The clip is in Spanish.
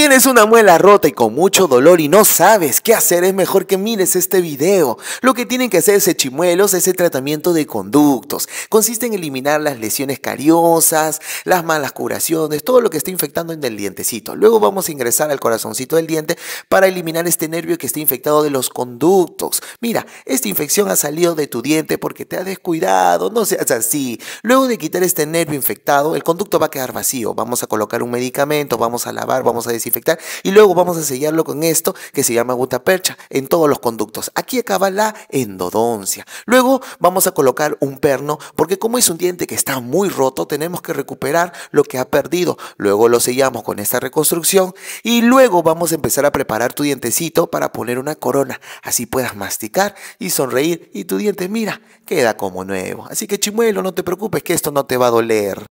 tienes una muela rota y con mucho dolor y no sabes qué hacer, es mejor que mires este video. Lo que tienen que hacer ese chimuelos es el tratamiento de conductos. Consiste en eliminar las lesiones cariosas, las malas curaciones, todo lo que está infectando en el dientecito. Luego vamos a ingresar al corazoncito del diente para eliminar este nervio que está infectado de los conductos. Mira, esta infección ha salido de tu diente porque te has descuidado, no seas así. Luego de quitar este nervio infectado, el conducto va a quedar vacío. Vamos a colocar un medicamento, vamos a lavar, vamos a decir infectar y luego vamos a sellarlo con esto que se llama gutapercha en todos los conductos. Aquí acaba la endodoncia. Luego vamos a colocar un perno porque como es un diente que está muy roto, tenemos que recuperar lo que ha perdido. Luego lo sellamos con esta reconstrucción y luego vamos a empezar a preparar tu dientecito para poner una corona. Así puedas masticar y sonreír y tu diente, mira, queda como nuevo. Así que chimuelo, no te preocupes que esto no te va a doler.